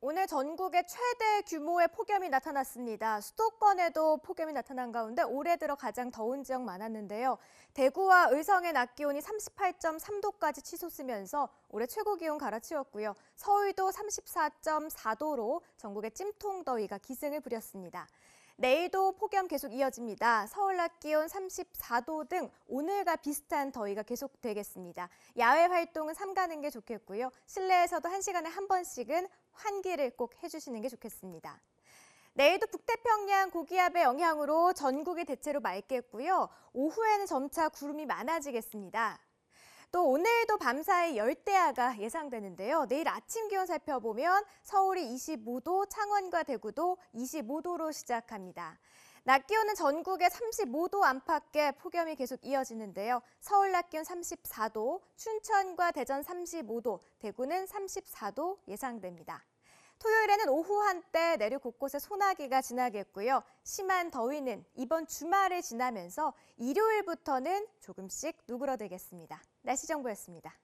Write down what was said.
오늘 전국에 최대 규모의 폭염이 나타났습니다. 수도권에도 폭염이 나타난 가운데 올해 들어 가장 더운 지역 많았는데요. 대구와 의성의 낮 기온이 38.3도까지 치솟으면서 올해 최고 기온 갈아치웠고요. 서울도 34.4도로 전국의 찜통더위가 기승을 부렸습니다. 내일도 폭염 계속 이어집니다. 서울 낮 기온 34도 등 오늘과 비슷한 더위가 계속되겠습니다. 야외 활동은 삼가는 게 좋겠고요. 실내에서도 한시간에한 번씩은 환기를 꼭 해주시는 게 좋겠습니다. 내일도 북태평양 고기압의 영향으로 전국이 대체로 맑겠고요. 오후에는 점차 구름이 많아지겠습니다. 또 오늘도 밤사이 열대야가 예상되는데요. 내일 아침 기온 살펴보면 서울이 25도, 창원과 대구도 25도로 시작합니다. 낮 기온은 전국에 35도 안팎의 폭염이 계속 이어지는데요. 서울 낮 기온 34도, 춘천과 대전 35도, 대구는 34도 예상됩니다. 토요일에는 오후 한때 내륙 곳곳에 소나기가 지나겠고요. 심한 더위는 이번 주말을 지나면서 일요일부터는 조금씩 누그러들겠습니다. 날씨 정보였습니다.